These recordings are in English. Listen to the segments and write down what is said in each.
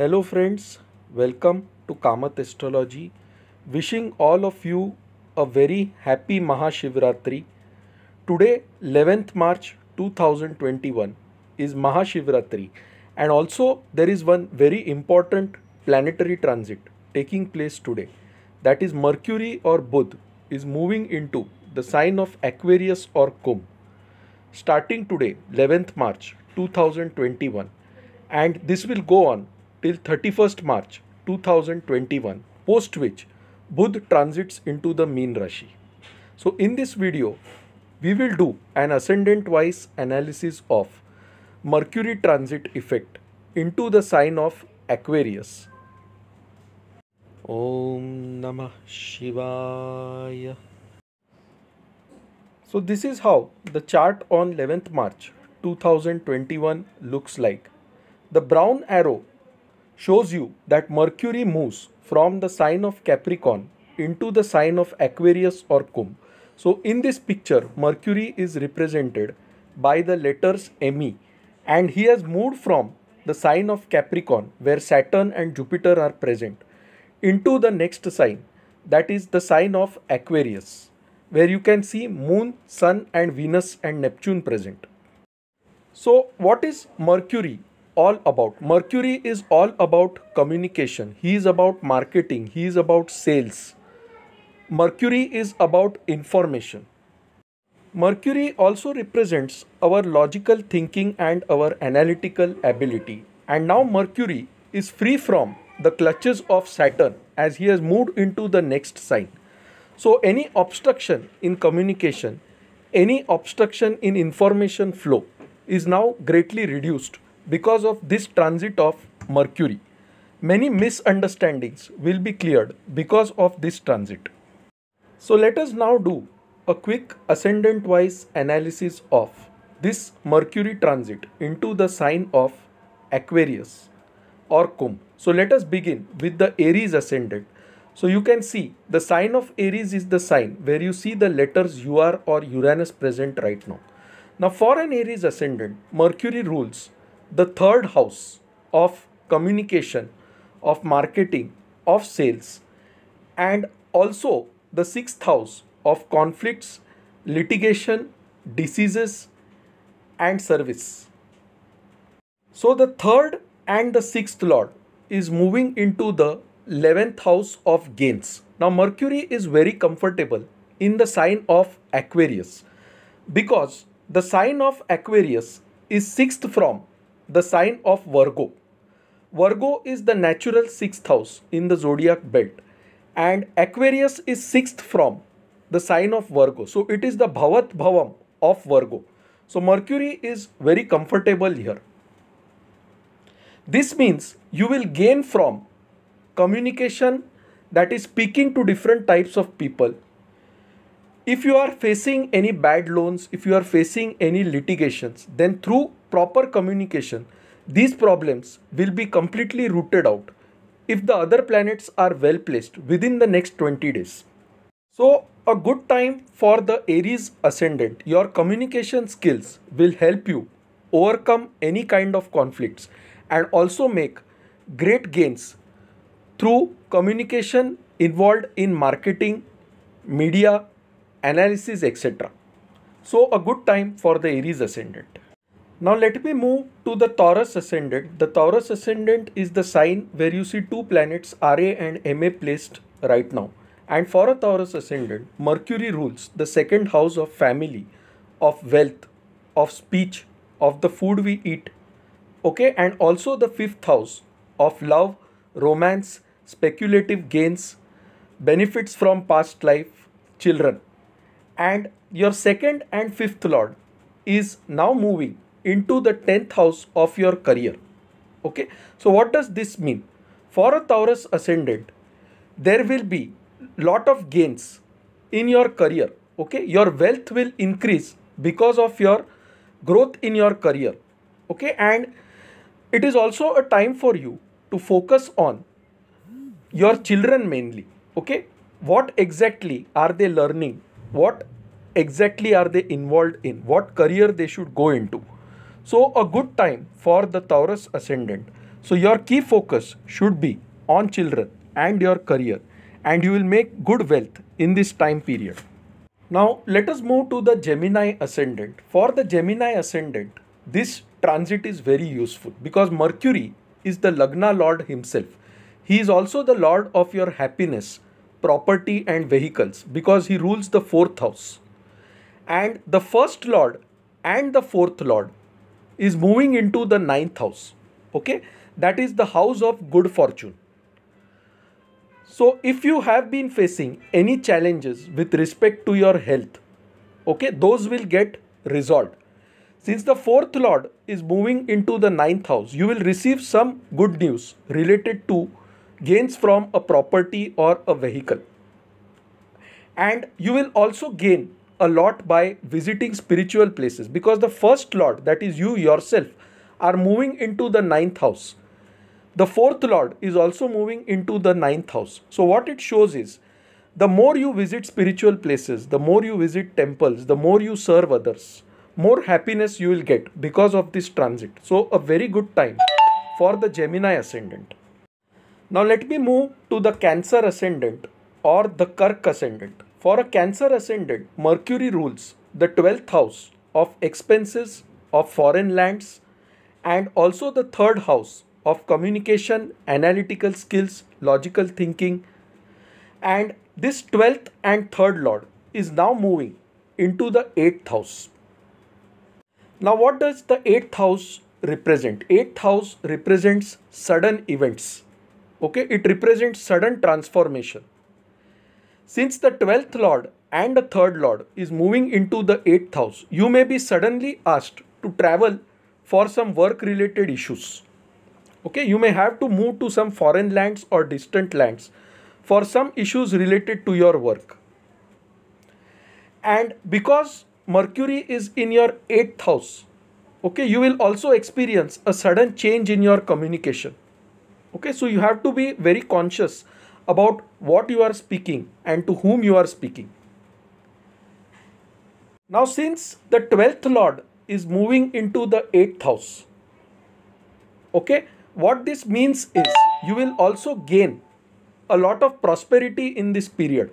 Hello friends, welcome to Kamath Astrology. Wishing all of you a very happy Mahashivratri. Today 11th March 2021 is Mahashivratri and also there is one very important planetary transit taking place today. That is Mercury or Budh is moving into the sign of Aquarius or Kumbh starting today 11th March 2021 and this will go on till 31st March 2021 post which Bud transits into the mean Rashi. So in this video we will do an ascendant wise analysis of Mercury transit effect into the sign of Aquarius. Om Namah Shivaya. So this is how the chart on 11th March 2021 looks like. The brown arrow shows you that Mercury moves from the sign of Capricorn into the sign of Aquarius or Kumbh. So in this picture, Mercury is represented by the letters ME and he has moved from the sign of Capricorn where Saturn and Jupiter are present into the next sign that is the sign of Aquarius where you can see Moon, Sun and Venus and Neptune present. So what is Mercury all about mercury is all about communication he is about marketing he is about sales mercury is about information mercury also represents our logical thinking and our analytical ability and now mercury is free from the clutches of saturn as he has moved into the next sign so any obstruction in communication any obstruction in information flow is now greatly reduced because of this transit of Mercury. Many misunderstandings will be cleared because of this transit. So let us now do a quick ascendant wise analysis of this Mercury transit into the sign of Aquarius or Kum. So let us begin with the Aries ascendant. So you can see the sign of Aries is the sign where you see the letters UR or Uranus present right now. Now for an Aries ascendant, Mercury rules the third house of communication, of marketing, of sales, and also the sixth house of conflicts, litigation, diseases, and service. So the third and the sixth lord is moving into the 11th house of gains. Now, Mercury is very comfortable in the sign of Aquarius because the sign of Aquarius is sixth from the sign of Virgo. Virgo is the natural sixth house in the zodiac belt, and Aquarius is sixth from the sign of Virgo. So it is the Bhavat Bhavam of Virgo. So Mercury is very comfortable here. This means you will gain from communication that is speaking to different types of people. If you are facing any bad loans, if you are facing any litigations, then through proper communication, these problems will be completely rooted out if the other planets are well placed within the next 20 days. So, a good time for the Aries ascendant. Your communication skills will help you overcome any kind of conflicts and also make great gains through communication involved in marketing, media, analysis, etc. So, a good time for the Aries ascendant. Now let me move to the Taurus ascendant. The Taurus ascendant is the sign where you see two planets RA and MA placed right now. And for a Taurus ascendant, Mercury rules the second house of family, of wealth, of speech, of the food we eat. Okay, and also the fifth house of love, romance, speculative gains, benefits from past life, children. And your second and fifth lord is now moving into the 10th house of your career. Okay, so what does this mean? For a Taurus ascendant, there will be lot of gains in your career. Okay, your wealth will increase because of your growth in your career. Okay, and it is also a time for you to focus on your children mainly. Okay, what exactly are they learning? What exactly are they involved in? What career they should go into? So, a good time for the Taurus ascendant. So, your key focus should be on children and your career, and you will make good wealth in this time period. Now, let us move to the Gemini ascendant. For the Gemini ascendant, this transit is very useful because Mercury is the Lagna Lord himself. He is also the Lord of your happiness, property, and vehicles because he rules the fourth house. And the first Lord and the fourth Lord is moving into the ninth house. Okay, that is the house of good fortune. So, if you have been facing any challenges with respect to your health, okay, those will get resolved. Since the fourth lord is moving into the ninth house, you will receive some good news related to gains from a property or a vehicle. And you will also gain a lot by visiting spiritual places because the first lord, that is you yourself, are moving into the ninth house. The fourth lord is also moving into the ninth house. So, what it shows is the more you visit spiritual places, the more you visit temples, the more you serve others, more happiness you will get because of this transit. So, a very good time for the Gemini ascendant. Now, let me move to the Cancer ascendant or the Kirk ascendant. For a Cancer ascendant, Mercury rules the 12th house of expenses of foreign lands and also the third house of communication, analytical skills, logical thinking. And this 12th and 3rd lord is now moving into the 8th house. Now, what does the 8th house represent? 8th house represents sudden events. Okay, it represents sudden transformation. Since the 12th lord and the 3rd lord is moving into the 8th house, you may be suddenly asked to travel for some work related issues. Okay, you may have to move to some foreign lands or distant lands for some issues related to your work. And because Mercury is in your 8th house, okay, you will also experience a sudden change in your communication. Okay, so you have to be very conscious about what you are speaking and to whom you are speaking. Now, since the 12th Lord is moving into the 8th house, okay, what this means is you will also gain a lot of prosperity in this period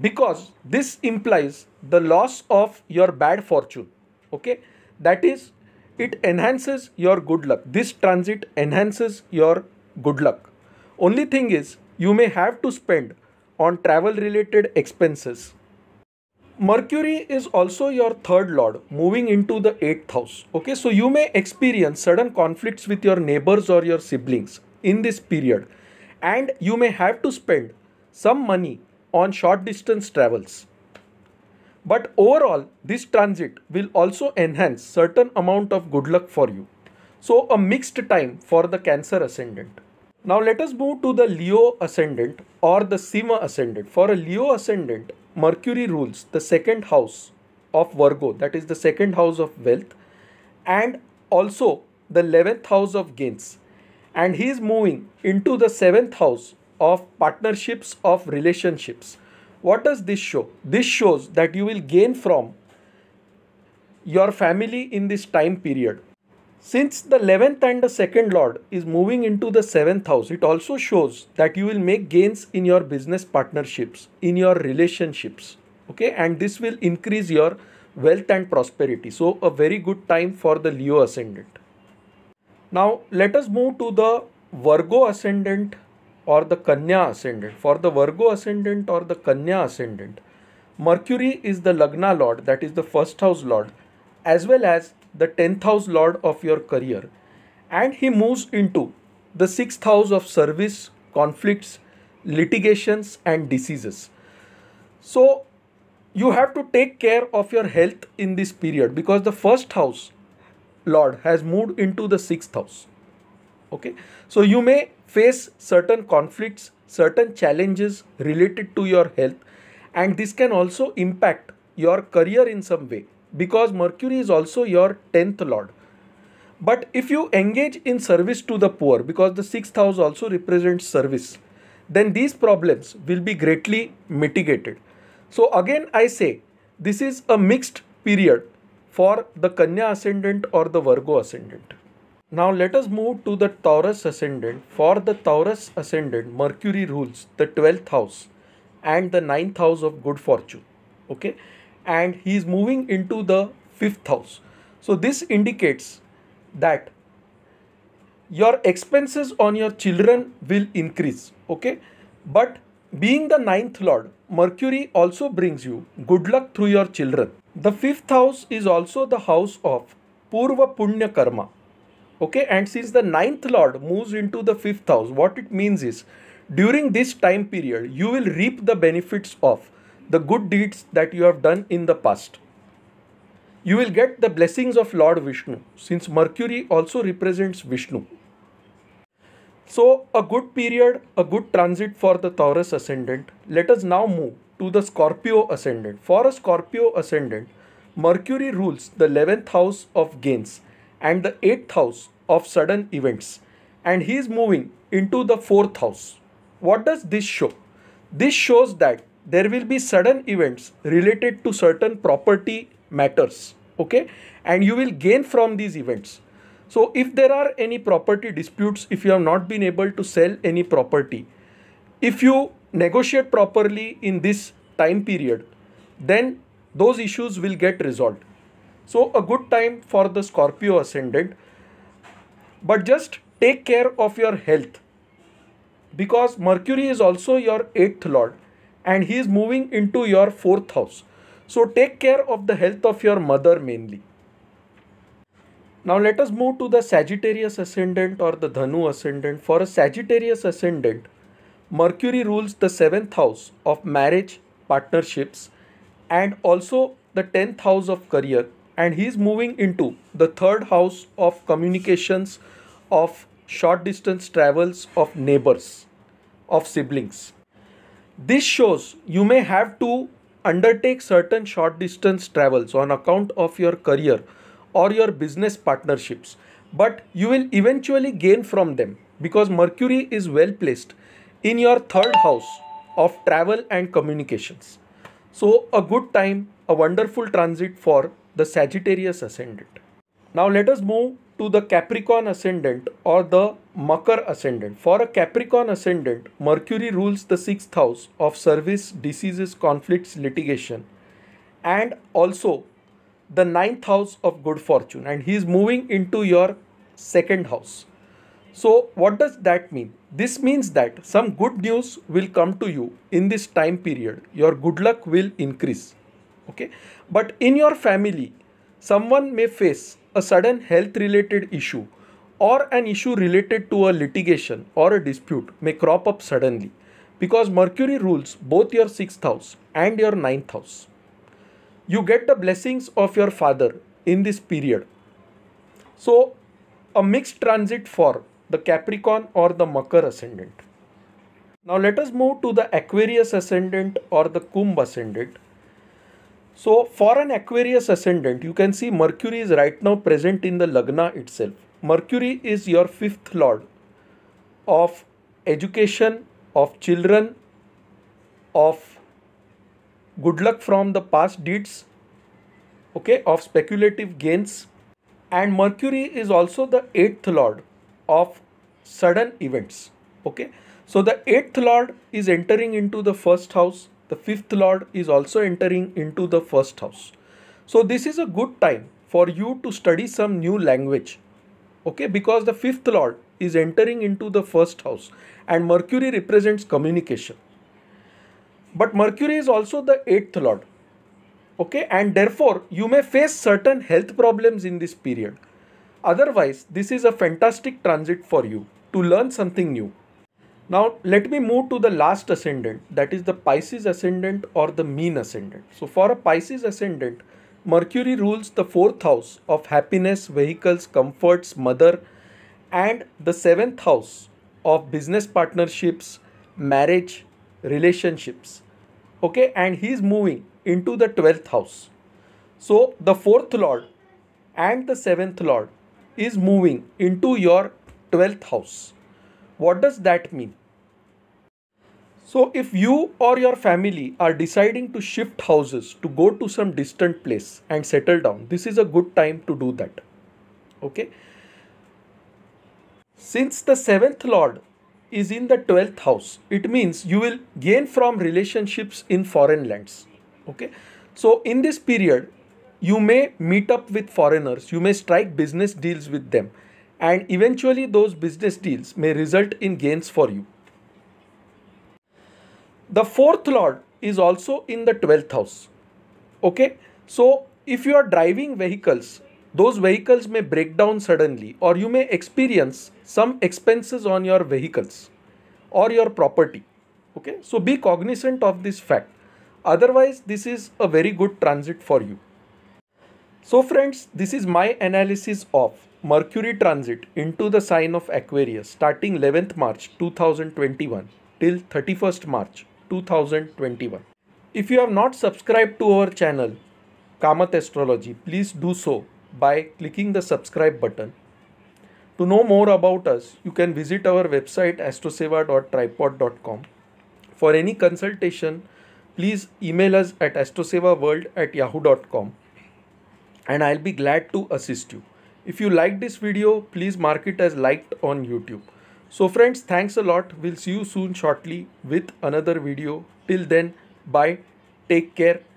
because this implies the loss of your bad fortune, okay, that is, it enhances your good luck. This transit enhances your good luck. Only thing is, you may have to spend on travel related expenses. Mercury is also your third lord moving into the eighth house. Okay, so you may experience sudden conflicts with your neighbors or your siblings in this period, and you may have to spend some money on short distance travels. But overall, this transit will also enhance certain amount of good luck for you. So a mixed time for the Cancer ascendant. Now let us move to the Leo ascendant or the Sima ascendant. For a Leo ascendant, Mercury rules the second house of Virgo, that is the second house of wealth, and also the 11th house of gains. And he is moving into the 7th house of partnerships, of relationships. What does this show? This shows that you will gain from your family in this time period. Since the 11th and the 2nd Lord is moving into the 7th house, it also shows that you will make gains in your business partnerships, in your relationships. Okay, and this will increase your wealth and prosperity. So, a very good time for the Leo ascendant. Now, let us move to the Virgo ascendant or the Kanya ascendant. For the Virgo ascendant or the Kanya ascendant, Mercury is the Lagna lord, that is the first house lord, as well as the 10th house lord of your career and he moves into the 6th house of service, conflicts, litigations, and diseases. So, you have to take care of your health in this period because the first house lord has moved into the 6th house. Okay, so you may face certain conflicts, certain challenges related to your health, and this can also impact your career in some way because Mercury is also your 10th lord. But if you engage in service to the poor, because the 6th house also represents service, then these problems will be greatly mitigated. So, again, I say this is a mixed period for the Kanya ascendant or the Virgo ascendant. Now, let us move to the Taurus ascendant. For the Taurus ascendant, Mercury rules the 12th house and the 9th house of good fortune. Okay and he is moving into the fifth house. So this indicates that your expenses on your children will increase. Okay. But being the ninth lord, Mercury also brings you good luck through your children. The fifth house is also the house of Purva Punya Karma. Okay, and since the ninth lord moves into the fifth house, what it means is during this time period, you will reap the benefits of the good deeds that you have done in the past. You will get the blessings of Lord Vishnu, since Mercury also represents Vishnu. So, a good period, a good transit for the Taurus ascendant. Let us now move to the Scorpio ascendant. For a Scorpio ascendant, Mercury rules the 11th house of gains and the 8th house of sudden events, and he is moving into the 4th house. What does this show? This shows that there will be sudden events related to certain property matters okay and you will gain from these events so if there are any property disputes if you have not been able to sell any property if you negotiate properly in this time period then those issues will get resolved so a good time for the scorpio ascendant but just take care of your health because mercury is also your eighth lord and he is moving into your fourth house. So take care of the health of your mother mainly. Now let us move to the Sagittarius ascendant or the Dhanu ascendant. For a Sagittarius ascendant, Mercury rules the seventh house of marriage, partnerships, and also the tenth house of career. And he is moving into the third house of communications, of short distance travels, of neighbors, of siblings. This shows you may have to undertake certain short distance travels on account of your career or your business partnerships, but you will eventually gain from them because Mercury is well placed in your third house of travel and communications. So, a good time, a wonderful transit for the Sagittarius ascendant. Now, let us move to the Capricorn ascendant or the Makar ascendant. For a Capricorn ascendant, Mercury rules the sixth house of service, diseases, conflicts, litigation, and also the ninth house of good fortune. And he is moving into your second house. So, what does that mean? This means that some good news will come to you in this time period. Your good luck will increase. Okay, but in your family, someone may face a sudden health related issue or an issue related to a litigation or a dispute may crop up suddenly because Mercury rules both your 6th house and your ninth house. You get the blessings of your father in this period. So, a mixed transit for the Capricorn or the Makar ascendant. Now, let us move to the Aquarius ascendant or the Kumbh ascendant so for an Aquarius ascendant, you can see Mercury is right now present in the Lagna itself. Mercury is your fifth lord of education, of children, of good luck from the past deeds, okay, of speculative gains. And Mercury is also the eighth lord of sudden events, okay. So the eighth lord is entering into the first house the fifth lord is also entering into the first house. So this is a good time for you to study some new language. Okay, because the fifth lord is entering into the first house and Mercury represents communication. But Mercury is also the eighth lord. Okay, and therefore you may face certain health problems in this period. Otherwise, this is a fantastic transit for you to learn something new. Now let me move to the last ascendant that is the Pisces ascendant or the mean ascendant. So for a Pisces ascendant, Mercury rules the fourth house of happiness, vehicles, comforts, mother and the seventh house of business partnerships, marriage, relationships. Okay and he is moving into the 12th house. So the fourth lord and the seventh lord is moving into your 12th house. What does that mean? So, if you or your family are deciding to shift houses to go to some distant place and settle down, this is a good time to do that. Okay. Since the seventh lord is in the 12th house, it means you will gain from relationships in foreign lands. Okay. So, in this period, you may meet up with foreigners, you may strike business deals with them, and eventually, those business deals may result in gains for you the fourth lord is also in the 12th house okay so if you are driving vehicles those vehicles may break down suddenly or you may experience some expenses on your vehicles or your property okay so be cognizant of this fact otherwise this is a very good transit for you so friends this is my analysis of mercury transit into the sign of aquarius starting 11th march 2021 till 31st march 2021. If you have not subscribed to our channel Kamath Astrology, please do so by clicking the subscribe button. To know more about us, you can visit our website astroseva.tripod.com. For any consultation, please email us at astrosevaworld at yahoo.com and I'll be glad to assist you. If you like this video, please mark it as liked on YouTube. So friends, thanks a lot. We'll see you soon shortly with another video. Till then, bye. Take care.